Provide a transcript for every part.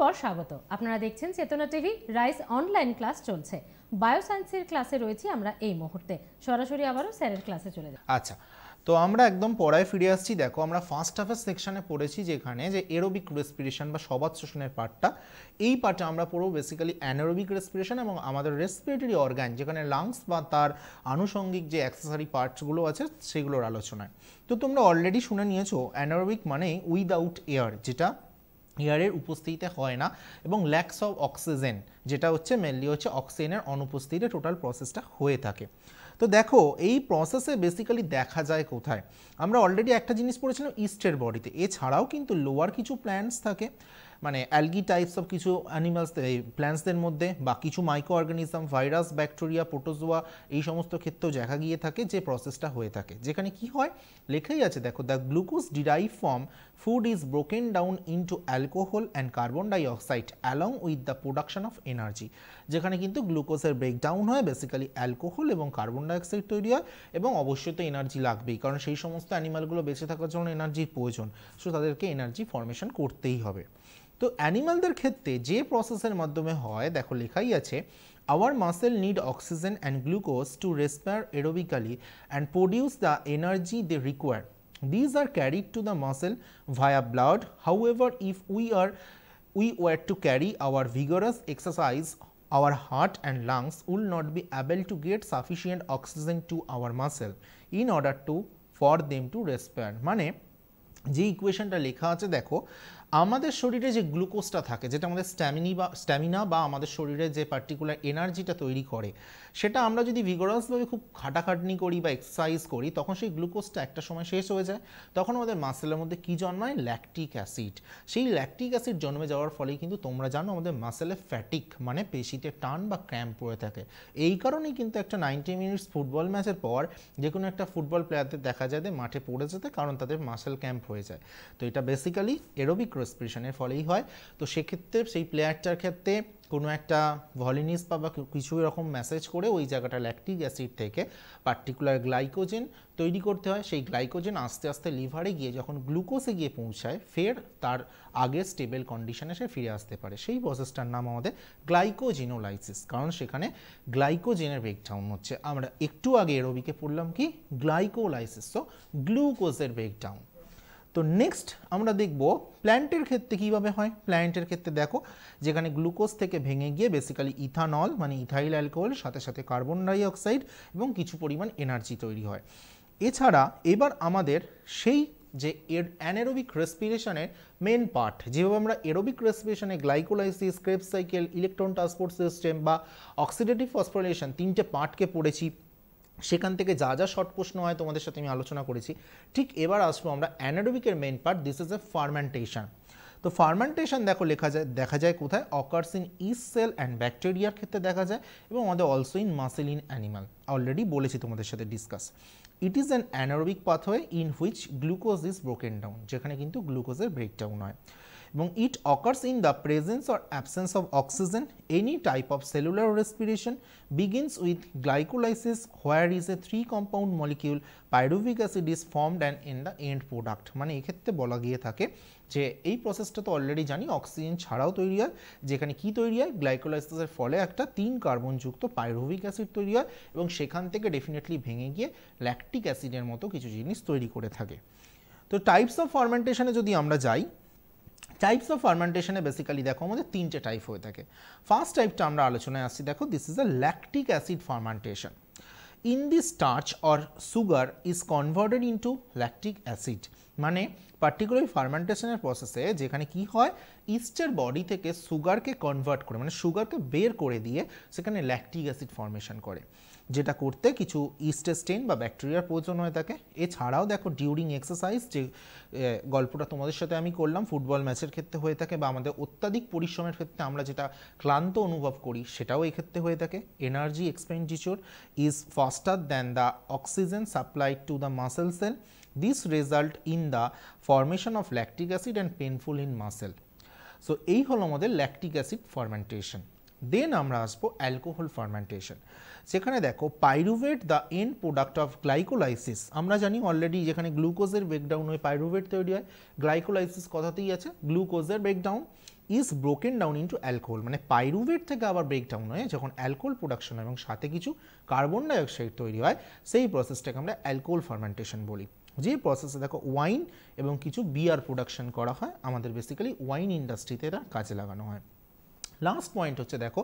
পর স্বাগত আপনারা দেখছেন চেতনা টিভি রাইস অনলাইন ক্লাস চলছে বায়োসায়েন্সের ক্লাসে রয়েছি আমরা এই মুহূর্তে সরাসরি আবারও স্যারের ক্লাসে চলে যাই আচ্ছা তো আমরা একদম পড়ায় ফিরে আসছি দেখো আমরা ফার্স্ট হাফের সেকশানে পড়েছি যেখানে যে এরোবিক রেসপিরেশন বা সবাত শোষণের পার্টটা এই পার্টটা আমরা পড়বো বেসিক্যালি অ্যানারোবিক রেসপিরেশন এবং আমাদের রেসপিরেটরি অর্গান যেখানে লাংস বা তার আনুষঙ্গিক যে অ্যাক্সেসারি পার্টসগুলো আছে সেগুলোর আলোচনায় তো তোমরা অলরেডি শুনে নিয়েছো অ্যানারোবিক মানে উইদাউট এয়ার যেটা ইয়ারের উপস্থিতিতে হয় না এবং ল্যাক্স অফ অক্সিজেন যেটা হচ্ছে মেনলি হচ্ছে অক্সিজেনের অনুপস্থিতিতে টোটাল প্রসেসটা হয়ে থাকে তো দেখো এই প্রসেসে বেসিক্যালি দেখা যায় কোথায় আমরা অলরেডি একটা জিনিস পড়েছিলাম ইস্টের বডিতে এছাড়াও কিন্তু লোয়ার কিছু প্ল্যান্টস থাকে মানে অ্যালগি টাইপস অফ কিছু অ্যানিমালস প্ল্যান্টসদের মধ্যে বা কিছু microorganism virus bacteria protozoa এই সমস্ত ক্ষেত্রেও দেখা গিয়ে থাকে যে প্রসেসটা হয়ে থাকে যেখানে কি হয় লেখাই আছে দেখো the glucose derived from food is broken down to alcohol and carbon dioxide along with the production of energy যেখানে কিন্তু গ্লুকোজের ব্রেকডাউন হয় বেসিক্যালি অ্যালকোহল এবং কার্বন ডাইঅক্সাইড তৈরি হয় এবং অবশ্যই তো এনার্জি লাগবেই কারণ সেই সমস্ত অ্যানিমালগুলো বেঁচে থাকার জন্য এনার্জির প্রয়োজন সো তাদেরকে এনার্জি ফর্মেশন করতেই হবে তো অ্যানিমালদের ক্ষেত্রে যে প্রসেসের মাধ্যমে হয় দেখো লেখাই আছে our muscle need oxygen and glucose to respire aerobically and produce the energy they require these are carried to the muscle via blood however if we are we were to carry our vigorous exercise our heart and lungs will not be able to get sufficient oxygen to our muscle in order to for them to respire মানে যে ইকুয়েশনটা লেখা আছে দেখো আমাদের শরীরে যে গ্লুকোজটা থাকে যেটা আমাদের স্ট্যামিনি বা স্ট্যামিনা বা আমাদের শরীরে যে পার্টিকুলার এনার্জিটা তৈরি করে সেটা আমরা যদি ভিগোরাসভাবে খুব খাটাখাটনি করি বা এক্সারসাইজ করি তখন সেই গ্লুকোজটা একটা সময় শেষ হয়ে যায় তখন আমাদের মাসেলের মধ্যে কী জন্মায় ল্যাকটিক অ্যাসিড সেই ল্যাকটিক অ্যাসিড জন্মে যাওয়ার ফলে কিন্তু তোমরা জানো আমাদের মাসেলে ফ্যাটিক মানে পেশিতে টান বা ক্র্যাম্প পড়ে থাকে এই কারণেই কিন্তু একটা নাইনটি মিনিটস ফুটবল ম্যাচের পর যে কোনো একটা ফুটবল প্লেয়ারদের দেখা যায় মাঠে পড়ে যেতে কারণ তাদের মাসেল ক্যাম্প হয়ে যায় তো এটা বেসিক্যালি এরোবিক রেসপিরেশনের ফলেই হয় তো সেক্ষেত্রে সেই প্লেয়ারটার ক্ষেত্রে কোনো একটা ভলিনিস বা কিছু এরকম মেসেজ করে ওই জায়গাটা ল্যাকটিক অ্যাসিড থেকে পার্টিকুলার গ্লাইকোজেন তৈরি করতে হয় সেই গ্লাইকোজেন আস্তে আস্তে লিভারে গিয়ে যখন গ্লুকোজে গিয়ে পৌঁছায় ফের তার আগের স্টেবল কন্ডিশনে সে ফিরে আসতে পারে সেই প্রসেসটার নাম আমাদের গ্লাইকোজিনোলাইসিস কারণ সেখানে গ্লাইকোজেনের ব্রেকডাউন হচ্ছে আমরা একটু আগে এরবিকে পড়লাম কি গ্লাইকোলাইসিস তো গ্লুকোজের ব্রেকডাউন তো নেক্সট আমরা দেখব প্ল্যান্টের ক্ষেত্রে কিভাবে হয় প্ল্যান্টের ক্ষেত্রে দেখো যেখানে গ্লুকোজ থেকে ভেঙে গিয়ে বেসিক্যালি ইথানল মানে ইথাইল অ্যালকোহল সাথে সাথে কার্বন ডাইঅক্সাইড এবং কিছু পরিমাণ এনার্জি তৈরি হয় এছাড়া এবার আমাদের সেই যে এর অ্যানেরোবিক রেসপিরেশনের মেন পার্ট যেভাবে আমরা এরোবিক রেসপিরেশনে glycolysis Krebs cycle electron transport system বা অক্সিডেটিভ ফসফোরেশন তিনটে পার্টকে পড়েছি সেখান থেকে যা যা শর্ট প্রশ্ন হয় তোমাদের সাথে আমি আলোচনা করেছি ঠিক এবার আসবো আমরা অ্যানাডোবিকের main part this is a fermentation তো ফার্মেন্টেশন দেখো লেখা যায় দেখা যায় কোথায় occurs in yeast cell and ব্যাকটেরিয়ার ক্ষেত্রে দেখা যায় এবং আমাদের also in muscle in animal already বলেছি তোমাদের সাথে discuss it is an anaerobic pathway in which glucose is broken down যেখানে কিন্তু গ্লুকোজের ব্রেকডাউন হয় এবং it occurs in the presence or absence of oxygen any type of cellular respiration begins with glycolysis where is a three compound molecule pyruvic acid is formed and in the end product মানে এক্ষেত্রে বলা গিয়ে থাকে যে এই প্রসেসটা তো already জানি অক্সিজেন ছাড়াও তৈরি হয় যেখানে কি তৈরি হয় গ্লাইকোলাইসিসের ফলে একটা তিন কার্বনযুক্ত পাইরুভিক অ্যাসিড তৈরি হয় এবং সেখান থেকে ডেফিনেটলি ভেঙে গিয়ে ল্যাকটিক অ্যাসিডের মতো কিছু জিনিস তৈরি করে থাকে তো টাইপস অফ ফার্মেন্টেশনে যদি আমরা যাই টাইপস অফ ফার্মেন্টেশনে বেসিক্যালি দেখো আমাদের তিনটে টাইপ হয়ে থাকে ফার্স্ট টাইপটা আমরা আলোচনায় আসছি দেখো this is a lactic acid fermentation in the starch or sugar is converted into lactic acid মানে পার্টিকুলার ফার্মেন্টেশনের প্রসেসে যেখানে কি হয় ইস্টের বডি থেকে সুগারকে কনভার্ট করে মানে সুগারকে বের করে দিয়ে সেখানে ল্যাকটিক অ্যাসিড ফর্মেশন করে যেটা করতে কিছু ইস্টেস্টেইন বা ব্যাকটেরিয়ার প্রয়োজন হয়ে থাকে এছাড়াও দেখো ডিউরিং এক্সারসাইজ যে গল্পটা তোমাদের সাথে আমি করলাম ফুটবল ম্যাচের ক্ষেত্রে হয়ে থাকে বা আমাদের অত্যাধিক পরিশ্রমের ক্ষেত্রে আমরা যেটা ক্লান্ত অনুভব করি সেটাও এক্ষেত্রে হয়ে থাকে energy expenditure is faster than the oxygen supplied to the muscle cell this result in the formation of lactic acid and painful in muscle so এই হলো আমাদের ল্যাকটিক অ্যাসিড ফরমেন্টেশন দেন আমরা আসবো অ্যালকোহল ফার্মেন্টেশন সেখানে দেখো pyruvate the end product of glycolysis আমরা জানি already যেখানে গ্লুকোজের ব্রেকডাউন হয়ে পাইরুভেট তৈরি হয় গ্লাইকোলাইসিস কথাতেই আছে গ্লুকোজের breakdown is broken down into alcohol মানে পাইরুভেট থেকে আবার ব্রেকডাউন হয় যখন অ্যালকোহল প্রোডাকশন হয় এবং সাথে কিছু কার্বন ডাইঅক্সাইড তৈরি হয় সেই প্রসেসটাকে আমরা অ্যালকোহল ফার্মেন্টেশন বলি যে প্রসেসে দেখো ওয়াইন এবং কিছু বিয়ার প্রোডাকশন করা হয় আমাদের বেসিক্যালি ওয়াইন ইন্ডাস্ট্রিতে এটা কাজে লাগানো হয় লাস্ট পয়েন্ট হচ্ছে দেখো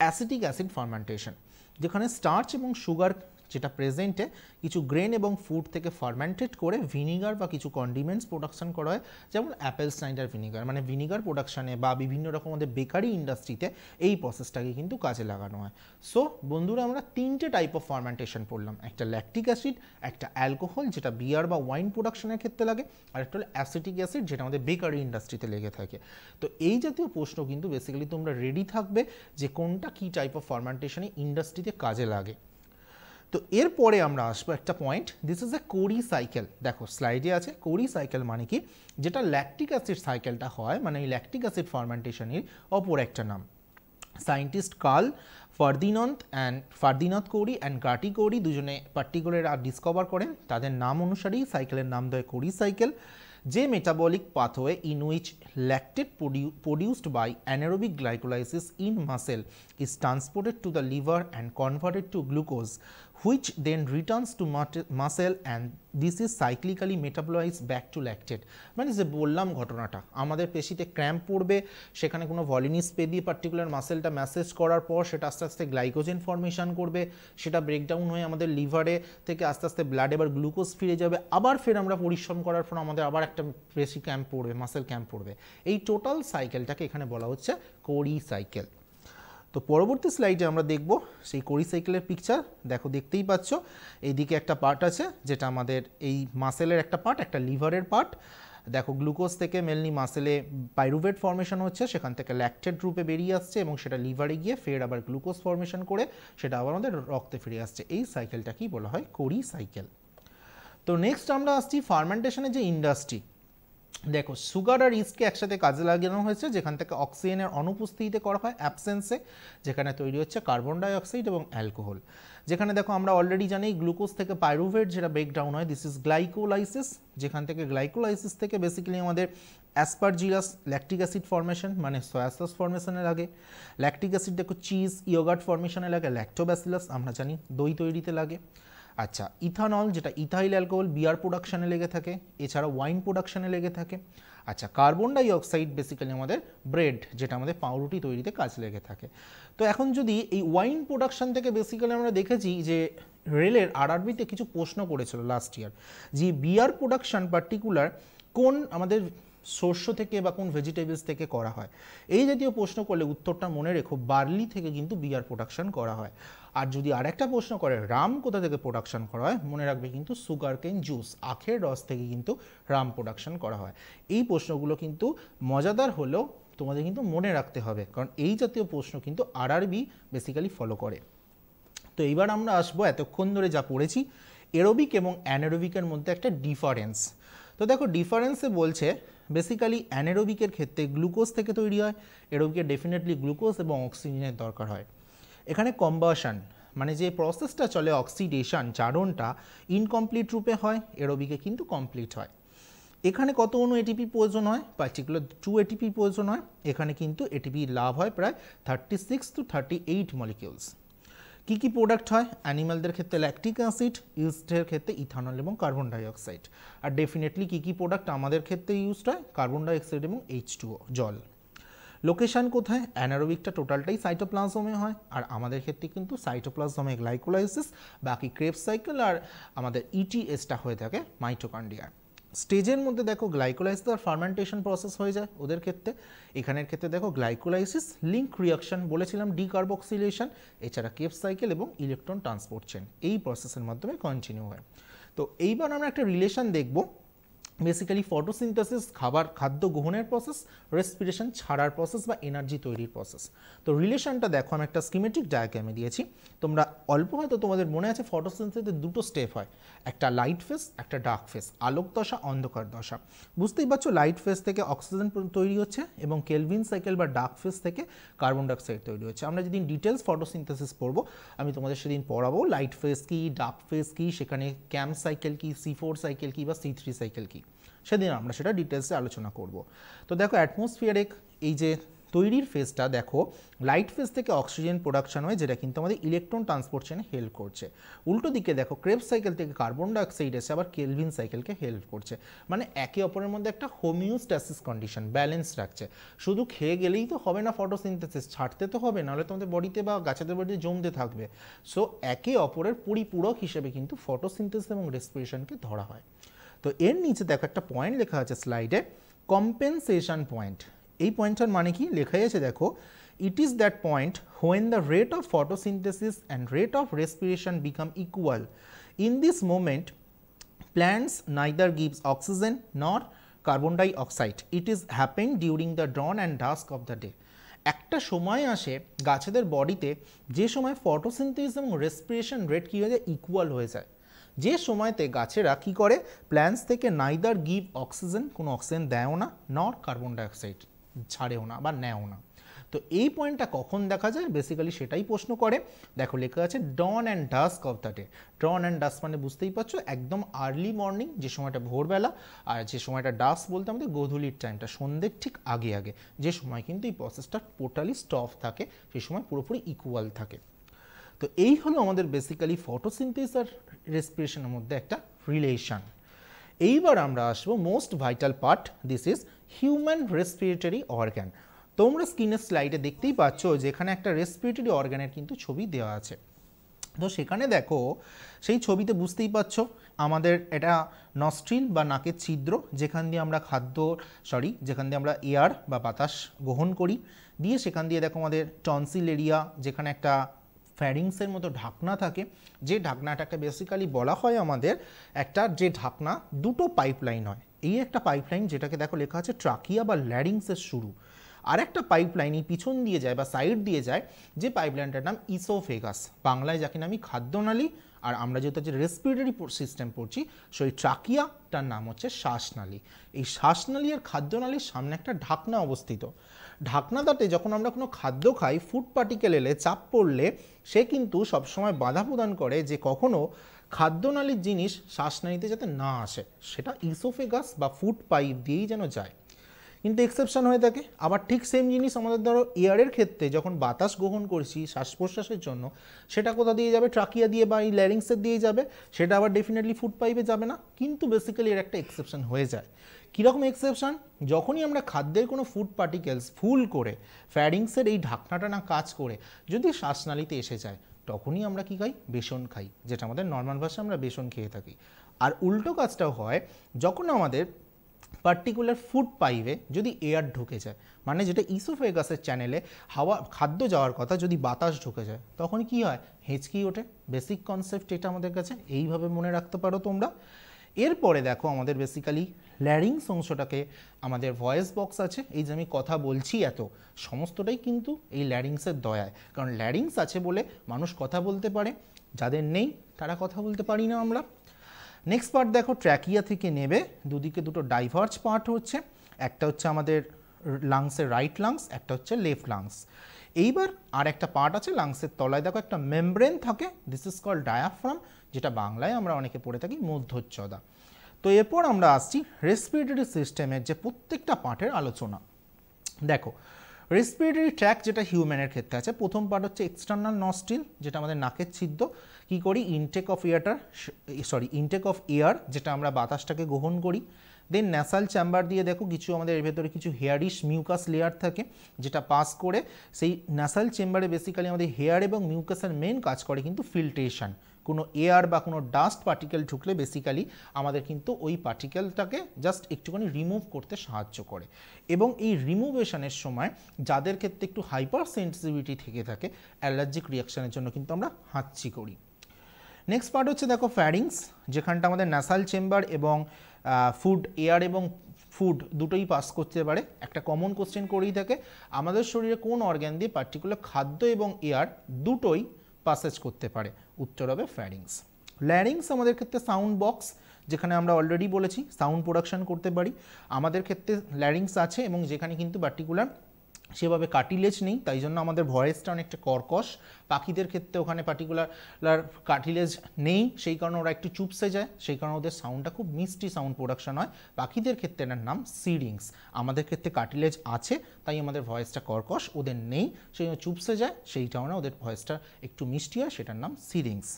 অ্যাসিটিক অ্যাসিড ফার্মেন্টেশন যেখানে স্টার্চ এবং সুগার যেটা প্রেজেন্টে কিছু গ্রেন এবং ফুড থেকে ফার্মেন্টেড করে ভিনিগার বা কিছু কন্ডিমেন্টস প্রোডাকশান করা হয় যেমন অ্যাপেল সাইন্ডার ভিনিগার মানে ভিনিগার প্রোডাকশানে বা বিভিন্ন রকম আমাদের বেকারি ইন্ডাস্ট্রিতে এই প্রসেসটাকে কিন্তু কাজে লাগানো হয় সো বন্ধুরা আমরা তিনটে টাইপ অফ ফার্মেন্টেশন পড়লাম একটা ল্যাকটিক অ্যাসিড একটা অ্যালকোহল যেটা বিয়ার বা ওয়াইন প্রোডাকশনের ক্ষেত্রে লাগে আর একটা হলো অ্যাসিটিক অ্যাসিড যেটা আমাদের বেকারি ইন্ডাস্ট্রিতে লেগে থাকে তো এই জাতীয় প্রশ্ন কিন্তু বেসিক্যালি তোমরা রেডি থাকবে যে কোনটা কী টাইপ অফ ফার্মেন্টেশনে ইন্ডাস্ট্রিতে কাজে লাগে তো এরপরে আমরা আসবো একটা point this is a Cori cycle দেখো স্লাইডে আছে কোরি সাইকেল মানে কি যেটা ল্যাকটিক অ্যাসিড সাইকেলটা হয় মানে এই ল্যাকটিক অ্যাসিড ফার্মেন্টেশনের অপর একটা নাম সায়েন্টিস্ট কাল ফার্দিনন্দ অ্যান্ড ফার্দিনন্দ কৌরি অ্যান্ড কাটি কৌরি দুজনে পার্টিকুলার আর ডিসকভার করেন তাদের নাম অনুসারেই সাইকেলের নাম দেয় কোরি সাইকেল যে metabolic pathway in which lactate produced by anaerobic glycolysis in muscle is transported to the liver and converted to glucose which then returns to muscle and this is cyclically metabolized back to lactate মানে যে বললাম ঘটনাটা আমাদের পেশিতে cramp পড়বে সেখানে কোনো ভলিনিস পেদি particular মাসেলটা message করার পর সেটা আস্তে আস্তে গ্লাইকোজেন ফর্মেশন করবে সেটা ব্রেকডাউন হয়ে আমাদের লিভারে থেকে আস্তে আস্তে ব্লাড এবার গ্লুকোজ ফিরে যাবে আবার ফের আমরা পরিশ্রম করার পর আমাদের আবার একটা পেশি ক্যাম্প পড়বে মাসেল ক্যাম্প পড়বে এই টোটাল সাইকেলটাকে এখানে বলা হচ্ছে কোরি সাইকেল তো পরবর্তী স্লাইডে আমরা দেখব সেই কোরি সাইকেলের পিকচার দেখো দেখতেই পাচ্ছ এইদিকে একটা পার্ট আছে যেটা আমাদের এই মাসেলের একটা পার্ট একটা লিভারের পার্ট দেখো গ্লুকোজ থেকে মেনলি মাসেলে পাইরুভেট ফর্মেশন হচ্ছে সেখান থেকে ল্যাকটেড রূপে বেরিয়ে আসছে এবং সেটা লিভারে গিয়ে ফের আবার গ্লুকোজ ফর্মেশন করে সেটা আবার আমাদের রক্তে ফিরে আসছে এই সাইকেলটাকেই বলা হয় কোরি সাইকেল তো নেক্সট আমরা আসছি ফার্মেন্টেশনের যে ইন্ডাস্ট্রি দেখো সুগার আর ইস্টকে একসাথে কাজে লাগানো হয়েছে যেখান থেকে অক্সিজেনের অনুপস্থিতিতে করা হয় অ্যাবসেন্সে যেখানে তৈরি হচ্ছে কার্বন ডাইঅক্সাইড এবং অ্যালকোহল যেখানে দেখো আমরা অলরেডি জানি গ্লুকোজ থেকে পাইরুভেট যেটা ব্রেকডাউন হয় দিস ইজ গ্লাইকোলাইসিস যেখান থেকে গ্লাইকোলাইসিস থেকে বেসিক্যালি আমাদের অ্যাসপারজিলাস ল্যাকটিক অ্যাসিড ফর্মেশন মানে সয়াসাস ফর্মেশনে লাগে ল্যাকটিক অ্যাসিড দেখো চিজ ইয়োগার্ট ফর্মেশনে লাগে ল্যাকটোব্যাসিলাস আমরা জানি দই তৈরিতে লাগে আচ্ছা ইথানল যেটা ইথাইল অ্যালকোহল বিয়ার প্রোডাকশানে লেগে থাকে এছাড়া ওয়াইন প্রোডাকশানে লেগে থাকে আচ্ছা কার্বন ডাইঅক্সাইড বেসিক্যালি আমাদের ব্রেড যেটা আমাদের পাউরুটি তৈরিতে কাজ লেগে থাকে তো এখন যদি এই ওয়াইন প্রোডাকশান থেকে বেসিক্যালি আমরা দেখেছি যে রেলের আরআরবিতে কিছু প্রশ্ন করেছিল লাস্ট ইয়ার যে বিয়ার প্রোডাকশান পার্টিকুলার কোন আমাদের শস্য থেকে বা কোন ভেজিটেবলস থেকে করা হয় এই জাতীয় প্রশ্ন করলে উত্তরটা মনে রেখো বার্লি থেকে কিন্তু বিয়ার প্রোডাকশন করা হয় আর যদি আরেকটা প্রশ্ন করে রাম কোথা থেকে প্রোডাকশন করা হয় মনে রাখবে কিন্তু সুগার কেন জুস আখের রস থেকে কিন্তু রাম প্রোডাকশন করা হয় এই প্রশ্নগুলো কিন্তু মজাদার হলেও তোমাদের কিন্তু মনে রাখতে হবে কারণ এই জাতীয় প্রশ্ন কিন্তু আরআরবি বেসিক্যালি ফলো করে তো এইবার আমরা আসবো এতক্ষণ ধরে যা পড়েছি এরোবিক এবং অ্যানারোবিকের মধ্যে একটা ডিফারেন্স তো দেখো ডিফারেন্সে বলছে বেসিক্যালি অ্যানেরোবিকের ক্ষেত্রে গ্লুকোজ থেকে তৈরি হয় এরোবিকে ডেফিনেটলি গ্লুকোজ এবং অক্সিজেনের দরকার হয় এখানে কম্বাশন মানে যে প্রসেসটা চলে অক্সিডেশন জারণটা ইনকমপ্লিট রূপে হয় এরোবিকে কিন্তু কমপ্লিট হয় এখানে কত অনু এটিপি প্রয়োজন হয় পার্টিকুলার টু এটিপি প্রয়োজন হয় এখানে কিন্তু এটিপি লাভ হয় প্রায় thirty six to thirty eight molecules কি কি প্রোডাক্ট হয় অ্যানিমালদের ক্ষেত্রে ল্যাকটিক অ্যাসিড ইস্টের ক্ষেত্রে ইথানল এবং কার্বন ডাইঅক্সাইড আর ডেফিনেটলি কী কী প্রোডাক্ট আমাদের ক্ষেত্রে ইউজড হয় কার্বন ডাইঅক্সাইড এবং এইচ জল লোকেশান কোথায় অ্যানারোবিকটা টোটালটাই সাইটোপ্লাজমে হয় আর আমাদের ক্ষেত্রে কিন্তু সাইটোপ্লাজমে গ্লাইকোলাইসিস বাকি ক্রেপ সাইকেল আর আমাদের ইটিএসটা e হয়ে থাকে মাইটোকন্ডিয়া স্টেজের মধ্যে দেখো গ্লাইকোলাইসিস আর ফার্মেন্টেশন প্রসেস হয়ে যায় ওদের ক্ষেত্রে এখানের ক্ষেত্রে দেখো গ্লাইকোলাইসিস লিঙ্ক রিয়াকশন বলেছিলাম ডিকার্বক্সিলেশন এছাড়া কেপ সাইকেল এবং ইলেকট্রন ট্রান্সপোর্ট চেন এই প্রসেসের মাধ্যমে কন্টিনিউ হয় তো এইবার আমরা একটা রিলেশন দেখবো বেসিক্যালি ফটোসিনথেসিস খাবার খাদ্য গ্রহণের প্রসেস রেসপিরেশন ছাড়ার প্রসেস বা এনার্জি তৈরির প্রসেস তো রিলেশনটা দেখো আমি একটা স্কিমেটিক ডায়াগ্রামে দিয়েছি তোমরা অল্প হয়তো তোমাদের মনে আছে ফটোসিনথেসিসের দুটো স্টেপ হয় একটা লাইট ফেস একটা ডার্ক ফেস আলোক দশা অন্ধকার দশা বুঝতেই পারছো লাইট ফেস থেকে অক্সিজেন তৈরি হচ্ছে এবং কেলভিন সাইকেল বা ডার্ক ফেস থেকে কার্বন ডাইঅক্সাইড তৈরি হচ্ছে আমরা যেদিন ডিটেলস ফটোসিনথেসিস পড়বো আমি তোমাদের সেদিন পড়াবো লাইট ফেস কী ডার্ক ফেস কী সেখানে ক্যাম্প সাইকেল কী সি ফোর সাইকেল কী বা সি থ্রি সাইকেল কী সেদিন আমরা সেটা ডিটেলসে আলোচনা করব তো দেখো অ্যাটমসফিয়ারিক এই যে তৈরির ফেজটা দেখো লাইট ফেজ থেকে অক্সিজেন প্রোডাকশন হয় যেটা কিন্তু আমাদের ইলেকট্রন ট্রান্সপোর্টেশনে হেল্প করছে উল্টো দিকে দেখো ক্রেপ সাইকেল থেকে কার্বন ডাইঅক্সাইড এসে আবার কেলভিন সাইকেলকে হেল্প করছে মানে একে অপরের মধ্যে একটা হোমিওস্ট্যাসিস কন্ডিশন ব্যালেন্স রাখছে শুধু খেয়ে গেলেই তো হবে না ফটোসিনথেসিস ছাড়তে তো হবে নাহলে তোমাদের বডিতে বা গাছেদের বডিতে জমতে থাকবে সো একে অপরের পরিপূরক হিসেবে কিন্তু ফটোসিনথেসিস এবং রেসপিরেশনকে ধরা হয় তো এর নিচে দেখো একটা পয়েন্ট লেখা আছে স্লাইডে কম্পেনসেশন পয়েন্ট এই পয়েন্টটার মানে কি লেখা আছে দেখো it is that point when the rate of photosynthesis and rate of respiration become equal in this moment plants neither gives oxygen nor carbon dioxide it is happen during the dawn and dusk of the day একটা সময় আসে গাছেদের বডিতে যে সময় photosynthesis এবং respiration rate কী হয়ে যায় ইকুয়াল হয়ে যায় যে সময়তে গাছেরা কী করে প্ল্যান্টস থেকে নাইদার গিভ অক্সিজেন কোনো অক্সিজেন দেয়ও না নর কার্বন ডাইঅক্সাইড ছাড়েও না বা নেও না তো এই পয়েন্টটা কখন দেখা যায় বেসিক্যালি সেটাই প্রশ্ন করে দেখো লেখা আছে dawn and dusk of the day dawn and dusk মানে বুঝতেই পারছো একদম আর্লি মর্নিং যে সময়টা ভোরবেলা আর যে সময়টা ডাস্ক বলতে আমাদের গোধূলির টাইমটা সন্ধ্যের ঠিক আগে আগে যে সময় কিন্তু এই প্রসেসটা টোটালি স্টপ থাকে সেই সময় পুরোপুরি ইকুয়াল থাকে তো এই হলো আমাদের বেসিক্যালি ফটোসিনথেস আর রেসপিরেশনের মধ্যে একটা রিলেশন এইবার আমরা আসবো most vital part this is human respiratory organ তোমরা স্ক্রিনের স্লাইডে দেখতেই পাচ্ছ যেখানে একটা রেসপিরেটরি অর্গ্যানের কিন্তু ছবি দেওয়া আছে তো সেখানে দেখো সেই ছবিতে বুঝতেই পারছো আমাদের এটা নস্ট্রিল বা নাকের ছিদ্র যেখান দিয়ে আমরা খাদ্য সরি যেখান দিয়ে আমরা এয়ার বা বাতাস গ্রহণ করি দিয়ে সেখান দিয়ে দেখো আমাদের টনসিল এরিয়া যেখানে একটা ফ্যারিংসের মতো ঢাকনা থাকে যে ঢাকনাটাকে বেসিক্যালি বলা হয় আমাদের একটা যে ঢাকনা দুটো পাইপলাইন হয় এই একটা পাইপলাইন যেটাকে দেখো লেখা আছে ট্রাকিয়া বা ল্যারিংসের শুরু আর একটা পাইপলাইনই পিছন দিয়ে যায় বা সাইড দিয়ে যায় যে পাইপলাইনটার নাম ইসোফেগাস বাংলায় যাকে নামি খাদ্যনালী আর আমরা যেহেতু যে রেসপিরেটরি সিস্টেম পড়ছি সেই ট্রাকিয়াটার নাম হচ্ছে শ্বাসনালী এই শ্বাসনালী আর খাদ্যনালীর সামনে একটা ঢাকনা অবস্থিত ঢাকনাদাতে যখন আমরা কোনো খাদ্য খাই ফুড পার্টিকেল এলে চাপ পড়লে সে কিন্তু সবসময় বাধা প্রদান করে যে কখনো খাদ্যনালীর জিনিস শ্বাসনালীতে যাতে না আসে সেটা ইসোফেগাস বা ফুড পাইপ দিয়েই যেন যায় কিন্তু এক্সেপশন হয়ে থাকে আবার ঠিক সেম জিনিস আমাদের ধরো এয়ারের ক্ষেত্রে যখন বাতাস গ্রহণ করছি শ্বাস প্রশ্বাসের জন্য সেটা কোথা দিয়ে যাবে ট্রাকিয়া দিয়ে বা এই ল্যারিংসের দিয়ে যাবে সেটা আবার ডেফিনেটলি ফুড পাইপে যাবে না কিন্তু বেসিক্যালি এর একটা এক্সেপশন হয়ে যায় কীরকম এক্সেপশান যখনই আমরা খাদ্যের কোনো ফুড পার্টিকেলস ফুল করে ফ্যারিংসের এই ঢাকনাটা না কাজ করে যদি শ্বাসনালীতে এসে যায় তখনই আমরা কি খাই বেসন খাই যেটা আমাদের নর্মাল ভাষায় আমরা বেসন খেয়ে থাকি আর উল্টো কাজটাও হয় যখন আমাদের পার্টিকুলার ফুড পাইভে যদি এয়ার ঢুকে যায় মানে যেটা ইসোফেগাসের চ্যানেলে হাওয়া খাদ্য যাওয়ার কথা যদি বাতাস ঢুকে যায় তখন কি হয় হেঁচকি ওঠে বেসিক কনসেপ্ট এটা আমাদের কাছে এইভাবে মনে রাখতে পারো তোমরা এরপরে দেখো আমাদের বেসিক্যালি ল্যারিংস অংশটাকে আমাদের ভয়েস বক্স আছে এই যে আমি কথা বলছি এত সমস্তটাই কিন্তু এই ল্যারিংসের দয়ায় কারণ ল্যারিংস আছে বলে মানুষ কথা বলতে পারে যাদের নেই তারা কথা বলতে পারি না আমরা নেক্সট পার্ট দেখো ট্র্যাকিয়া থেকে নেবে দুদিকে দুটো ডাইভার্জ পার্ট হচ্ছে একটা হচ্ছে আমাদের লাংসের রাইট লাংস একটা হচ্ছে লেফট লাংস এইবার আর একটা পার্ট আছে লাংসের তলায় দেখো একটা মেমব্রেন থাকে দিস ইজ কল ডায়াফ্রাম যেটা বাংলায় আমরা অনেকে পড়ে থাকি মধ্যচ্ছদা তো এরপর আমরা আসছি রেসপিরেটরি সিস্টেমের যে প্রত্যেকটা পার্টের আলোচনা দেখো রেসপিরেটরি ট্র্যাক যেটা হিউম্যানের ক্ষেত্রে আছে প্রথম পার্ট হচ্ছে এক্সটার্নাল নস্টিল যেটা আমাদের নাকের ছিদ্র কি করি ইনটেক অফ এয়ারটার সরি ইনটেক অফ এয়ার যেটা আমরা বাতাসটাকে গ্রহণ করি দেন ন্যাসাল চেম্বার দিয়ে দেখো কিছু আমাদের এর ভেতরে কিছু হেয়ারিশ মিউকাস লেয়ার থাকে যেটা পাস করে সেই ন্যাসাল চেম্বারে বেসিক্যালি আমাদের হেয়ার এবং মিউকাসের মেন কাজ করে কিন্তু ফিল্ট্রেশন কোনো এয়ার বা কোনো ডাস্ট পার্টিকেল ঢুকলে বেসিক্যালি আমাদের কিন্তু ওই পার্টিকেলটাকে জাস্ট একটুখানি রিমুভ করতে সাহায্য করে এবং এই রিমুভেশনের সময় যাদের ক্ষেত্রে একটু হাইপার সেন্সিটিভিটি থেকে থাকে অ্যালার্জিক রিয়াকশানের জন্য কিন্তু আমরা হাঁচি করি নেক্সট পার্ট হচ্ছে দেখো ফ্যারিংস যেখানটা আমাদের ন্যাসাল চেম্বার এবং ফুড এয়ার এবং ফুড দুটোই পাস করতে পারে একটা কমন কোশ্চেন করেই থাকে আমাদের শরীরে কোন অর্গ্যান দিয়ে পার্টিকুলার খাদ্য এবং এয়ার দুটোই পাসেজ করতে পারে উত্তর হবে ফ্যারিংস ল্যারিংস আমাদের ক্ষেত্রে সাউন্ড বক্স যেখানে আমরা অলরেডি বলেছি সাউন্ড প্রোডাকশন করতে পারি আমাদের ক্ষেত্রে ল্যারিংস আছে এবং যেখানে কিন্তু পার্টিকুলার সেভাবে কাটিলেজ নেই তাই জন্য আমাদের ভয়েসটা অনেকটা কর্কশ পাখিদের ক্ষেত্রে ওখানে পার্টিকুলার কাটিলেজ নেই সেই কারণে ওরা একটু চুপসে যায় সেই কারণে ওদের সাউন্ডটা খুব মিষ্টি সাউন্ড প্রোডাকশন হয় পাখিদের ক্ষেত্রে এনার নাম সিডিংস আমাদের ক্ষেত্রে কাটিলেজ আছে তাই আমাদের ভয়েসটা কর্কশ ওদের নেই সেই জন্য চুপসে যায় সেই কারণে ওদের ভয়েসটা একটু মিষ্টি হয় সেটার নাম সিডিংস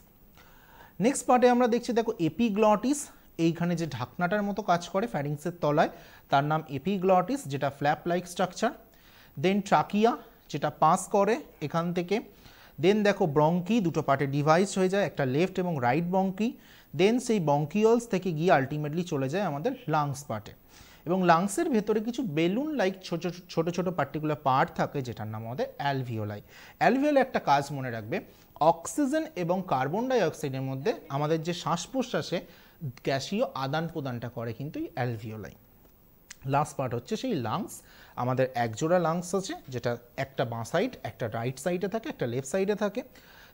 নেক্সট পার্টে আমরা দেখছি দেখো এপিগ্লটিস এইখানে যে ঢাকনাটার মতো কাজ করে ফ্যারিংসের তলায় তার নাম এপিগ্লটিস যেটা flap like structure then trachea যেটা পাস করে এখান থেকে দেন দেখো ব্রঙ্কি দুটো পার্টে ডিভাইস হয়ে যায় একটা লেফট এবং রাইট ব্রঙ্কি দেন সেই বঙ্কিওলস থেকে গিয়ে আলটিমেটলি চলে যায় আমাদের লাংস পার্টে এবং লাংসের ভেতরে কিছু বেলুন লাইক ছোট ছোট ছোট পার্টিকুলার পার্ট থাকে যেটার নাম আমাদের অ্যালভিওলাই অ্যালভিওলাই একটা কাজ মনে রাখবে অক্সিজেন এবং কার্বন ডাইঅক্সাইডের মধ্যে আমাদের যে শ্বাস প্রশ্বাসে গ্যাসীয় আদান প্রদানটা করে কিন্তু এই অ্যালভিওলাই লাস্ট পার্ট হচ্ছে সেই লাংস আমাদের একজোড়া লাংস আছে যেটা একটা বাঁ সাইড একটা রাইট সাইডে থাকে একটা লেফট সাইডে থাকে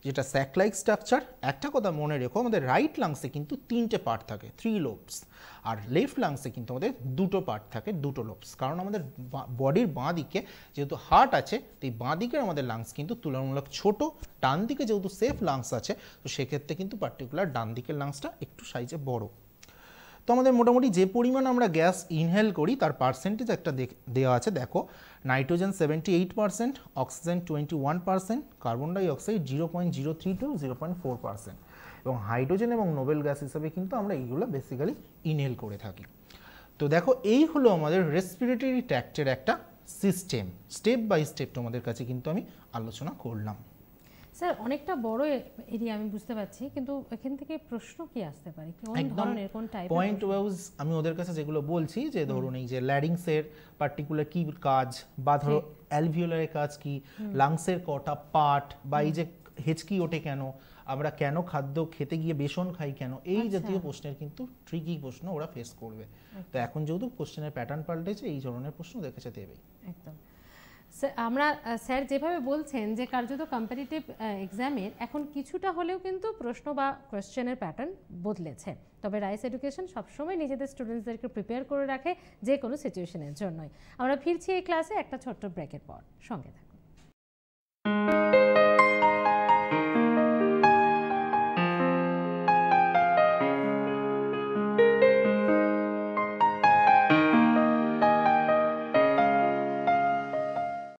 যেটা স্যাকলাইক স্ট্রাকচার একটা কথা মনে রেখো আমাদের রাইট লাংসে কিন্তু তিনটে পার্ট থাকে থ্রি লোবস আর লেফট লাংসে কিন্তু আমাদের দুটো পার্ট থাকে দুটো লোবস কারণ আমাদের বডির বাঁ দিকে যেহেতু হার্ট আছে এই বাঁ দিকের আমাদের লাংস কিন্তু তুলনামূলক ছোট ডান দিকে যেহেতু সেফ লাংস আছে তো সেক্ষেত্রে কিন্তু পার্টিকুলার ডান দিকের লাংসটা একটু সাইজে বড় তো আমাদের মোটামুটি যে পরিমাণ আমরা গ্যাস ইনহেল করি তার পার্সেন্টেজ একটা দেওয়া আছে দেখো nitrogen seventy eight percent oxygen twenty one percent carbon dioxide zero point zero three to zero point four percent এবং হাইড্রোজেন এবং নোবেল গ্যাস হিসাবে কিন্তু আমরা এইগুলো বেসিক্যালি ইনহেল করে থাকি তো দেখো এই হলো আমাদের রেসপিরেটরি ট্র্যাক্টের একটা সিস্টেম স্টেপ বাই স্টেপ তোমাদের কাছে কিন্তু আমি আলোচনা করলাম স্যার অনেকটা বড় এরিয়া আমি বুঝতে পাচ্ছি কিন্তু এখান থেকে প্রশ্ন কি আসতে পারে কোন ধরনের কোন টাইপ পয়েন্ট ওয়াইজ আমি ওদের কাছে যেগুলো বলছি যে ধরুন এই যে ল্যাডিংস এর পার্টিকুলার কি কাজ বা ধরো অ্যালভিওলারের কাজ কি লাংস এর কটা পার্ট বা এই যে হেচকি ওঠে কেন আমরা কেন খাদ্য খেতে গিয়ে বেসন খাই কেন এই আচ্ছা। জাতীয় প্রশ্নের কিন্তু ট্রিকি প্রশ্ন ওরা ফেস করবে তো এখন যেহেতু কোশ্চেনের প্যাটার্ন পাল্টেছে এই ধরনের প্রশ্ন ওদের কাছে দেবেই একদম আমরা স্যার যেভাবে বলছেন যে কার্যত কম্পিটিটিভ এক্সামের এখন কিছুটা হলেও কিন্তু প্রশ্ন বা কোয়েশ্চেনের প্যাটার্ন বদলেছে তবে রাইস এডুকেশন সবসময় নিজেদের স্টুডেন্টসদেরকে প্রিপেয়ার করে রাখে যে কোনো সিচুয়েশনের জন্যই আমরা ফিরছি এই ক্লাসে একটা ছোট্ট ব্রেকের পর সঙ্গে থাকুন